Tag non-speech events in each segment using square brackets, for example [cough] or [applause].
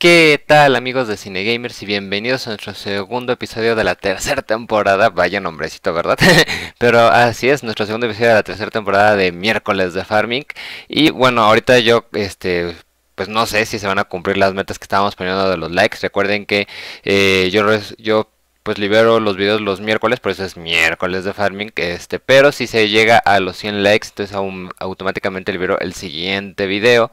¿Qué tal amigos de Cinegamers y bienvenidos a nuestro segundo episodio de la tercera temporada? Vaya nombrecito, ¿verdad? [laughs] Pero así es, nuestro segundo episodio de la tercera temporada de miércoles de Farming. Y bueno, ahorita yo este pues no sé si se van a cumplir las metas que estábamos poniendo de los likes. Recuerden que eh, yo, yo pues libero los videos los miércoles, por eso es miércoles de farming, este, pero si se llega a los 100 likes, entonces automáticamente libero el siguiente video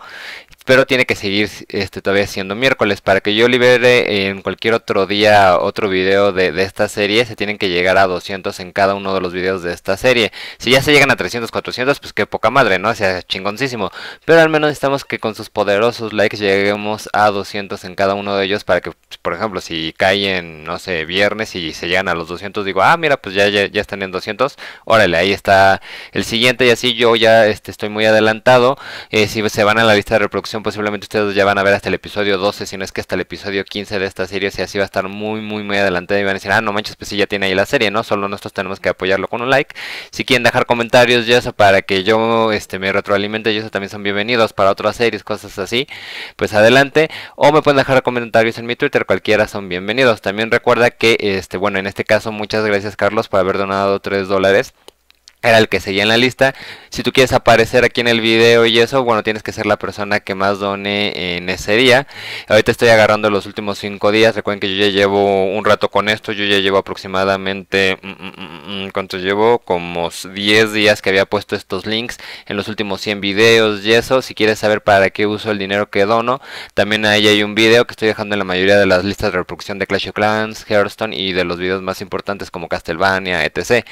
pero tiene que seguir este, todavía siendo miércoles. Para que yo libere en cualquier otro día otro video de, esta serie, se tienen que llegar a 200 en cada uno de los videos de esta serie. Si ya se llegan a 300, 400, pues qué poca madre, ¿no? O sea, chingoncísimo. Pero al menos necesitamos que con sus poderosos likes lleguemos a 200 en cada uno de ellos para que, pues, por ejemplo, si caen, no sé, viernes y se llegan a los 200, digo, ah, mira, pues ya, ya, están en 200. Órale, ahí está el siguiente y así yo ya este, estoy muy adelantado. Eh, si se van a la lista de reproducción, posiblemente ustedes ya van a ver hasta el episodio 12, si no es que hasta el episodio 15 de esta serie, si así va a estar muy, muy, muy adelante y van a decir, ah, no manches, pues si ya tiene ahí la serie, ¿no? Solo nosotros tenemos que apoyarlo con un like. Si quieren dejar comentarios y eso para que yo este, me retroalimente y eso también son bienvenidos para otras series, cosas así, pues adelante. O me pueden dejar comentarios en mi Twitter, cualquiera son bienvenidos. También recuerda que, este, bueno, en este caso, muchas gracias Carlos por haber donado 3 dólares era el que seguía en la lista. Si tú quieres aparecer aquí en el video y eso, bueno, tienes que ser la persona que más done en ese día. Ahorita estoy agarrando los últimos 5 días. Recuerden que yo ya llevo un rato con esto. Yo ya llevo aproximadamente... Mm, mm, mm, ¿Cuánto llevo? Como 10 días que había puesto estos links en los últimos 100 videos y eso. Si quieres saber para qué uso el dinero que dono, también ahí hay un video que estoy dejando en la mayoría de las listas de reproducción de Clash of Clans, Hearthstone y de los videos más importantes como Castlevania, etc.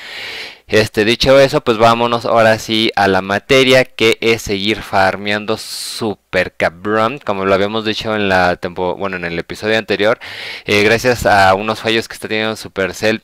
Este, dicho eso, pues vámonos ahora sí a la materia que es seguir farmeando super cabrón, como lo habíamos dicho en la bueno, en el episodio anterior, eh, gracias a unos fallos que está teniendo Supercell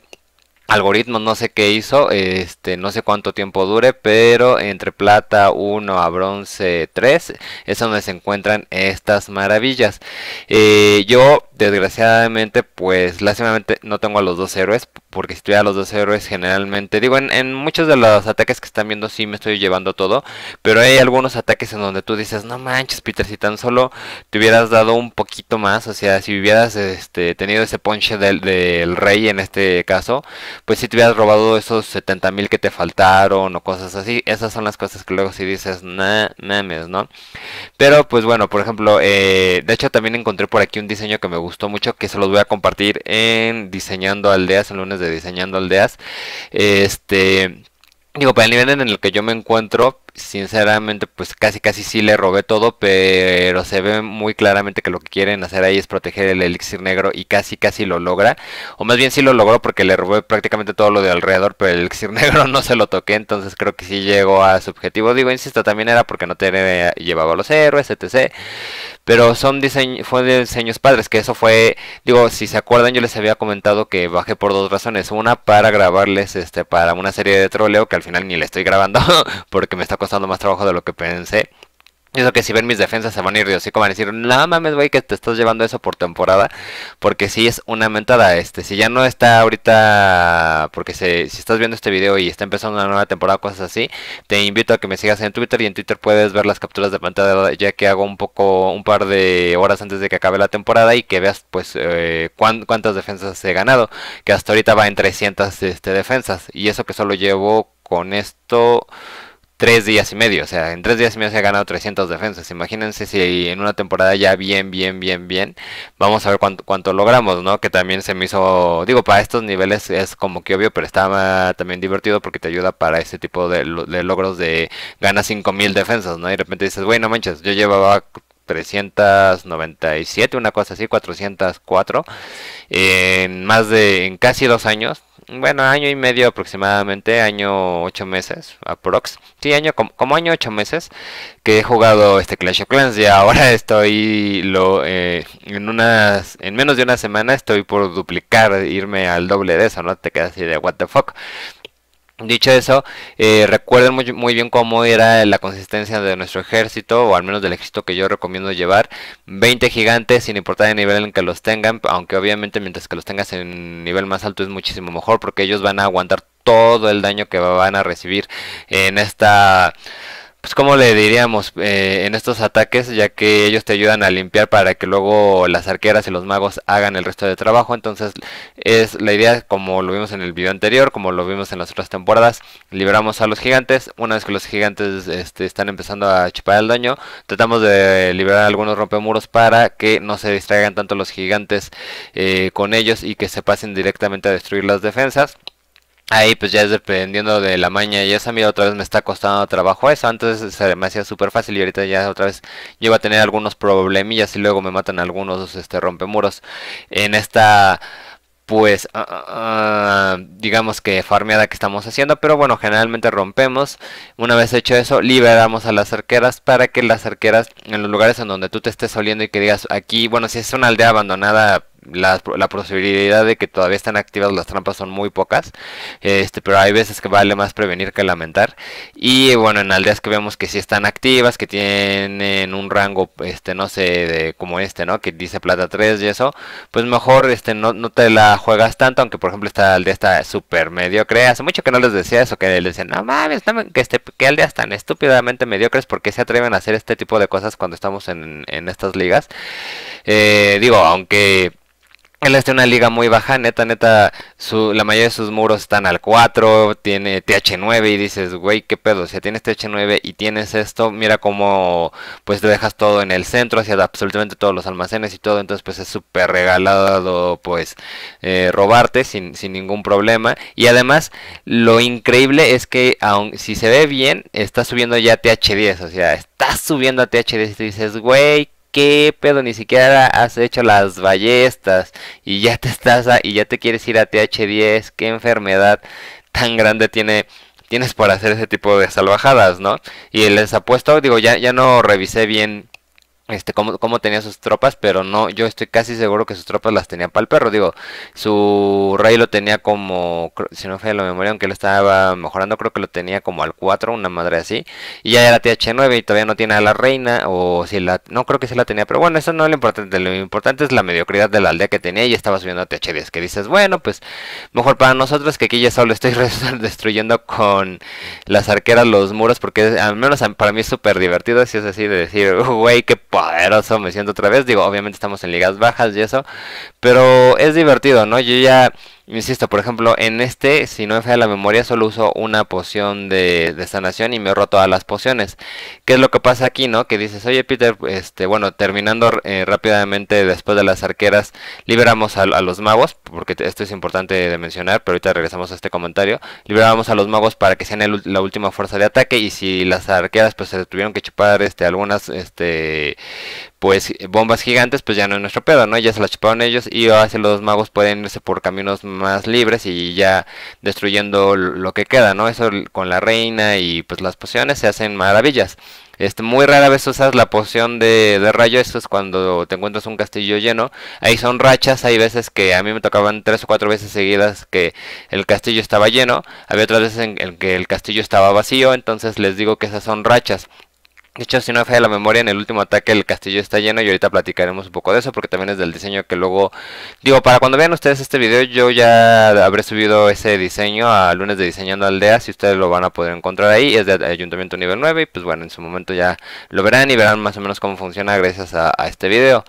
algoritmo no sé qué hizo, este, no sé cuánto tiempo dure, pero entre plata 1 a bronce 3 es donde se encuentran estas maravillas. Eh, yo, desgraciadamente, pues lástimamente no tengo a los dos héroes, porque si a los dos héroes generalmente, digo, en, muchos de los ataques que están viendo sí me estoy llevando todo, pero hay algunos ataques en donde tú dices, no manches Peter, si tan solo te hubieras dado un poquito más, o sea, si hubieras este, tenido ese ponche del, del rey en este caso, pues si te hubieras robado esos 70 mil que te faltaron o cosas así. Esas son las cosas que luego si dices, nah, mames ¿no? Pero pues bueno, por ejemplo, eh, de hecho también encontré por aquí un diseño que me gustó mucho, que se los voy a compartir en Diseñando Aldeas, el lunes de Diseñando Aldeas. Este... Digo, para el nivel en el que yo me encuentro, sinceramente, pues casi casi sí le robé todo, pero se ve muy claramente que lo que quieren hacer ahí es proteger el elixir negro y casi casi lo logra. O más bien sí lo logró porque le robé prácticamente todo lo de alrededor, pero el elixir [laughs] negro no se lo toqué, entonces creo que sí llegó a su objetivo. Digo, insisto, también era porque no tenía, llevaba los héroes, etc. Pero son diseños, fue diseños padres, que eso fue, digo, si se acuerdan yo les había comentado que bajé por dos razones. Una para grabarles, este, para una serie de troleo que al final ni le estoy grabando [laughs] porque me está costando más trabajo de lo que pensé. Eso que si ven mis defensas se van a ir de como van a decir, no mames, güey, que te estás llevando eso por temporada. Porque si es una mentada, este, si ya no está ahorita, porque si estás viendo este video y está empezando una nueva temporada, cosas así, te invito a que me sigas en Twitter y en Twitter puedes ver las capturas de pantalla ya que hago un poco, un par de horas antes de que acabe la temporada y que veas pues eh, cuántas defensas he ganado, que hasta ahorita va en 300 este, defensas. Y eso que solo llevo con esto tres días y medio. O sea, en tres días y medio se ha ganado 300 defensas. Imagínense si en una temporada ya bien, bien, bien, bien. Vamos a ver cuánto, logramos, ¿no? Que también se me hizo, digo, para estos niveles es como que obvio, pero estaba también divertido porque te ayuda para este tipo de, logros de ganas 5000 defensas, ¿no? Y de repente dices, bueno, manches, yo llevaba 397, una cosa así, 404, en más de, en casi dos años bueno, año y medio aproximadamente, año ocho meses, aprox. Sí, año como, año ocho meses que he jugado este Clash of Clans y ahora estoy lo eh, en unas en menos de una semana estoy por duplicar irme al doble de eso, no te quedas así de what the fuck. Dicho eso, eh, recuerden muy, muy, bien cómo era la consistencia de nuestro ejército, o al menos del ejército que yo recomiendo llevar. 20 gigantes, sin importar el nivel en que los tengan, aunque obviamente mientras que los tengas en nivel más alto es muchísimo mejor, porque ellos van a aguantar todo el daño que van a recibir en esta pues como le diríamos eh, en estos ataques, ya que ellos te ayudan a limpiar para que luego las arqueras y los magos hagan el resto de trabajo. Entonces es la idea, como lo vimos en el video anterior, como lo vimos en las otras temporadas, liberamos a los gigantes. Una vez que los gigantes este, están empezando a chupar el daño, tratamos de liberar algunos rompe muros para que no se distraigan tanto los gigantes eh, con ellos y que se pasen directamente a destruir las defensas. Ahí pues ya es dependiendo de la maña y esa mira otra vez me está costando trabajo eso, antes se me hacía súper fácil y ahorita ya otra vez llevo a tener algunos problemillas y luego me matan algunos este rompemuros en esta pues ah, ah, ah, digamos que farmeada que estamos haciendo pero bueno generalmente rompemos una vez hecho eso liberamos a las arqueras para que las arqueras en los lugares en donde tú te estés oliendo y que digas aquí bueno si es una aldea abandonada la, posibilidad de que todavía están activas las trampas son muy pocas. Este, pero hay veces que vale más prevenir que lamentar. Y bueno, en aldeas que vemos que sí están activas, que tienen un rango, este, no sé, de, como este, ¿no? Que dice plata 3 y eso. Pues mejor este, no, no te la juegas tanto, aunque por ejemplo esta aldea está súper mediocre. Hace mucho que no les decía eso, que les decían, no mames, que, este, que aldeas tan estúpidamente mediocres, porque se atreven a hacer este tipo de cosas cuando estamos en, estas ligas? Eh, digo, aunque él está en una liga muy baja, neta, neta, su, la mayoría de sus muros están al 4, tiene TH9 y dices, güey, qué pedo, si tienes TH9 y tienes esto, mira cómo pues te dejas todo en el centro, hacia absolutamente todos los almacenes y todo, entonces pues es súper regalado pues eh, robarte sin, sin, ningún problema. Y además lo increíble es que aun, si se ve bien, está subiendo ya TH10, o sea, está subiendo a TH10 y dices, güey, qué pedo, ni siquiera has hecho las ballestas y ya te estás y ya te quieres ir a TH10, qué enfermedad tan grande tiene tienes por hacer ese tipo de salvajadas, ¿no? Y les apuesto, digo, ya ya no revisé bien este, cómo, cómo, tenía sus tropas, pero no, yo estoy casi seguro que sus tropas las tenía para el perro. Digo, su rey lo tenía como, si no fue la memoria, aunque lo estaba mejorando, creo que lo tenía como al 4, una madre así. Y ya era TH9 y todavía no tiene a la reina, o si la, no creo que sí la tenía, pero bueno, eso no es lo importante. Lo importante es la mediocridad de la aldea que tenía y ya estaba subiendo a TH10. Que dices, bueno, pues mejor para nosotros que aquí ya solo estoy [laughs] destruyendo con las arqueras los muros, porque al menos para mí es súper divertido, si es así, de decir, güey, qué po poderoso me siento otra vez. Digo, obviamente estamos en ligas bajas y eso, pero es divertido, ¿no? Yo ya Insisto, por ejemplo, en este, si no me falla la memoria, solo uso una poción de, sanación y me roto todas las pociones. ¿Qué es lo que pasa aquí, no? Que dices, oye Peter, este, bueno, terminando eh, rápidamente después de las arqueras, liberamos a, los magos, porque esto es importante de mencionar, pero ahorita regresamos a este comentario. Liberamos a los magos para que sean la última fuerza de ataque y si las arqueras pues se tuvieron que chupar este, algunas este, pues eh, bombas gigantes, pues ya no es nuestro pedo, ¿no? Ya se las chuparon ellos y ahora los magos pueden irse por caminos más libres y ya destruyendo lo que queda, ¿no? Eso con la reina y pues las pociones se hacen maravillas. Este, muy rara vez usas la poción de, de rayo, eso es cuando te encuentras un castillo lleno. Ahí son rachas, hay veces que a mí me tocaban tres o cuatro veces seguidas que el castillo estaba lleno, había otras veces en que el castillo estaba vacío, entonces les digo que esas son rachas. De hecho, si no me falla la memoria, en el último ataque el castillo está lleno y ahorita platicaremos un poco de eso porque también es del diseño que luego... Digo, para cuando vean ustedes este video yo ya habré subido ese diseño a lunes de Diseñando Aldeas y ustedes lo van a poder encontrar ahí. Es de Ayuntamiento Nivel 9 y pues bueno, en su momento ya lo verán y verán más o menos cómo funciona gracias a, a este video.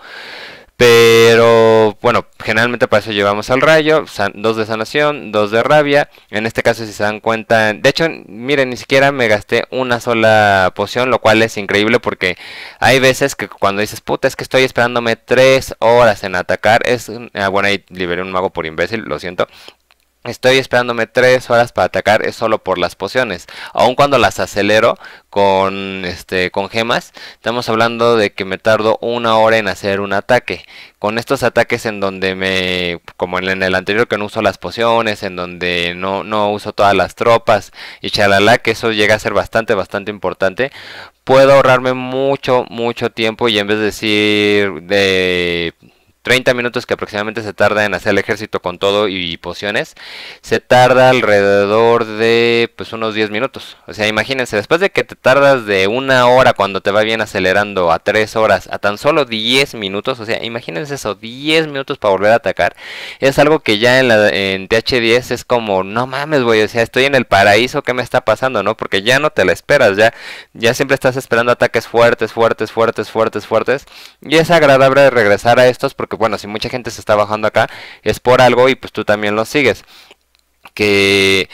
Pero bueno, generalmente para eso llevamos al rayo, dos de sanación, dos de rabia. En este caso, si se dan cuenta, de hecho, miren, ni siquiera me gasté una sola poción, lo cual es increíble porque hay veces que cuando dices, puta, es que estoy esperándome tres horas en atacar, es. Ah, bueno, ahí liberé un mago por imbécil, lo siento. Estoy esperándome 3 horas para atacar, es solo por las pociones. Aun cuando las acelero con, este, con gemas, estamos hablando de que me tardo una hora en hacer un ataque. Con estos ataques en donde me, como en el anterior que no uso las pociones, en donde no, no uso todas las tropas y chalala, que eso llega a ser bastante, bastante importante, puedo ahorrarme mucho, mucho tiempo y en vez de decir de 30 minutos que aproximadamente se tarda en hacer el ejército con todo y pociones, se tarda alrededor de pues unos 10 minutos. O sea, imagínense, después de que te tardas de una hora cuando te va bien acelerando a 3 horas a tan solo 10 minutos, o sea, imagínense eso, 10 minutos para volver a atacar, es algo que ya en, la, TH10 es como, no mames, güey, o sea, estoy en el paraíso, ¿qué me está pasando, no? Porque ya no te la esperas, ya, ya siempre estás esperando ataques fuertes, fuertes, fuertes, fuertes, fuertes, y es agradable regresar a estos porque bueno, si mucha gente se está bajando acá, es por algo y pues tú también lo sigues. Que...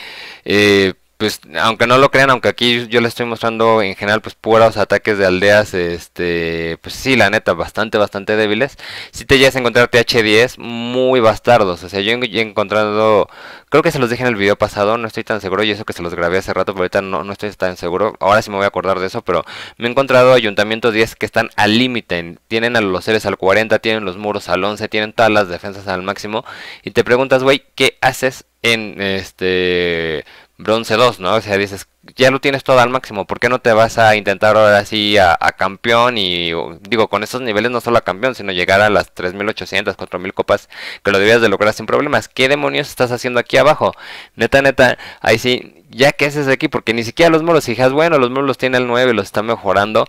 Eh, pues aunque no lo crean, aunque aquí yo les estoy mostrando en general pues puros ataques de aldeas, este, pues sí, la neta, bastante, bastante débiles, si te llegas a encontrar TH10 muy bastardos, o sea, yo he encontrado, creo que se los dije en el video pasado, no estoy tan seguro, y eso que se los grabé hace rato, pero ahorita no, estoy tan seguro, ahora sí me voy a acordar de eso, pero me he encontrado ayuntamientos 10 que están al límite, tienen a los seres al 40, tienen los muros al 11, tienen todas las defensas al máximo, y te preguntas, güey, ¿qué haces en este bronce 2, ¿no? O sea, dices, ya lo tienes todo al máximo, ¿por qué no te vas a intentar ahora sí a, a campeón? Y digo, con estos niveles no solo a campeón, sino llegar a las 3800, 4000 copas que lo debías de lograr sin problemas. ¿Qué demonios estás haciendo aquí abajo? Neta, neta, ahí sí, ya que haces aquí, porque ni siquiera los muros, fijas, bueno, los muros los tiene el 9, los está mejorando.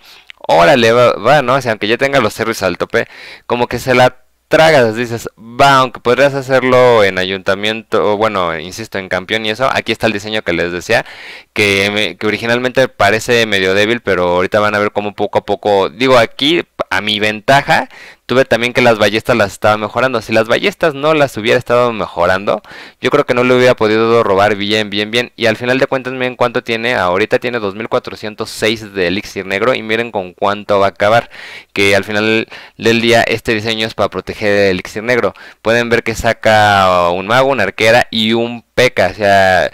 Órale, va, va, ¿no? O sea, aunque ya tenga los cerros al tope, como que se la Tragas, dices, va, aunque podrías hacerlo en ayuntamiento, o bueno, insisto, en campeón y eso, aquí está el diseño que les decía, que, que originalmente parece medio débil, pero ahorita van a ver cómo poco a poco, digo, aquí a mi ventaja tuve también que las ballestas las estaba mejorando. Si las ballestas no las hubiera estado mejorando, yo creo que no le hubiera podido robar bien, bien, bien. Y al final de cuentas, miren cuánto tiene. Ahorita tiene 2406 de elixir negro. Y miren con cuánto va a acabar. Que al final del día, este diseño es para proteger el elixir negro. Pueden ver que saca un mago, una arquera y un peca. O sea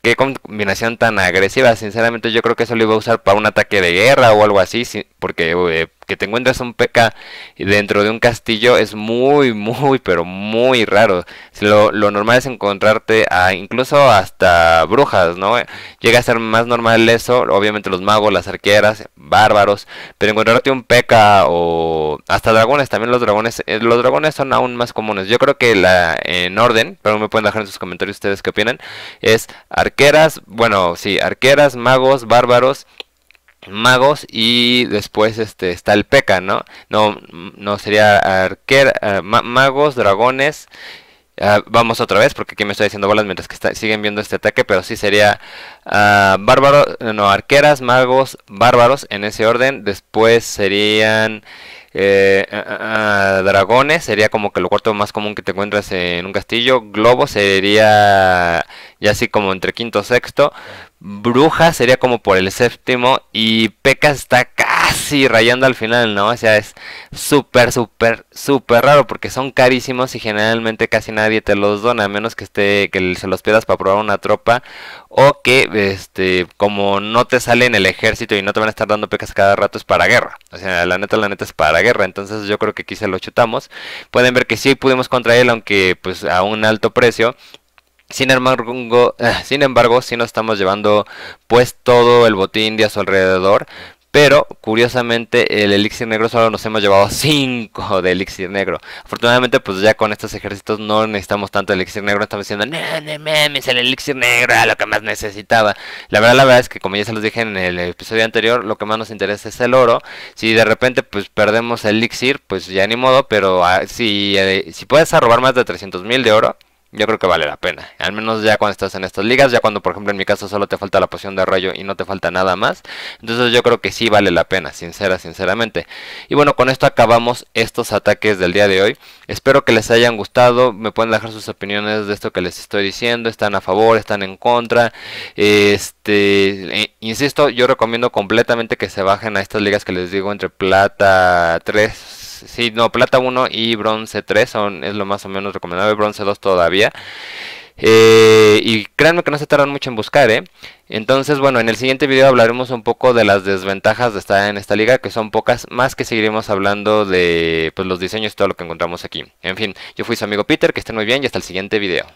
qué combinación tan agresiva. Sinceramente, yo creo que eso lo iba a usar para un ataque de guerra o algo así, porque eh, que te encuentres un PK dentro de un castillo es muy, [laughs] muy, pero muy raro. Lo, lo, normal es encontrarte a incluso hasta brujas, ¿no? Llega a ser más normal eso, obviamente los magos, las arqueras, bárbaros, pero encontrarte un PK o hasta dragones, también los dragones, eh, los dragones son aún más comunes. Yo creo que la en orden, pero me pueden dejar en sus comentarios ustedes qué opinan, es arqueras, bueno, sí, arqueras, magos, bárbaros, magos y después este está el peca, ¿no? No, no sería arquer, eh, magos, dragones. Ah, vamos otra vez porque aquí me estoy haciendo bolas mientras que siguen viendo este ataque, pero sí sería ah, bárbaros, no, arqueras, magos, bárbaros en ese orden. Después serían eh, ah, dragones, sería como que lo cuarto más común que te encuentras en un castillo. Globo sería ya así como entre quinto, sexto. Bruja sería como por el séptimo y Pecas está casi rayando al final, ¿no? O sea, es súper, súper, súper raro porque son carísimos y generalmente casi nadie te los dona, a menos que esté que se los pidas para probar una tropa o que, este, como no te sale en el ejército y no te van a estar dando pecas cada rato, es para guerra. O sea, la neta, la neta es para guerra. Entonces yo creo que aquí se lo chutamos. Pueden ver que sí pudimos contra él, aunque pues a un alto precio. Sin embargo, eh, sin embargo, sí nos estamos llevando pues todo el botín de a su alrededor. Pero curiosamente el elixir negro solo nos hemos llevado 5 [laughs] de elixir negro. Afortunadamente pues ya con estos ejércitos no necesitamos tanto elixir negro. Estamos diciendo, no, no el elixir negro lo que más necesitaba. La verdad, la verdad es que como ya se los dije en el episodio anterior, lo que más nos interesa es el oro. Si de repente pues perdemos el elixir, pues ya ni modo. Pero ah, si, eh, si puedes arrobar más de 300.000 mil de oro, yo creo que vale la pena. Al menos ya cuando estás en estas ligas, ya cuando por ejemplo en mi caso solo te falta la poción de rayo y no te falta nada más. Entonces yo creo que sí vale la pena, sincera, sinceramente. Y bueno, con esto acabamos estos ataques del día de hoy. Espero que les hayan gustado. Me pueden dejar sus opiniones de esto que les estoy diciendo. Están a favor, están en contra. Este, eh, insisto, yo recomiendo completamente que se bajen a estas ligas que les digo entre plata 3 sí, no, plata 1 y bronce 3 son, es lo más o menos recomendable, bronce 2 todavía. Eh, y créanme que no se tardan mucho en buscar, ¿eh? Entonces, bueno, en el siguiente video hablaremos un poco de las desventajas de estar en esta liga, que son pocas, más que seguiremos hablando de pues, los diseños y todo lo que encontramos aquí. En fin, yo fui su amigo Peter, que estén muy bien y hasta el siguiente video.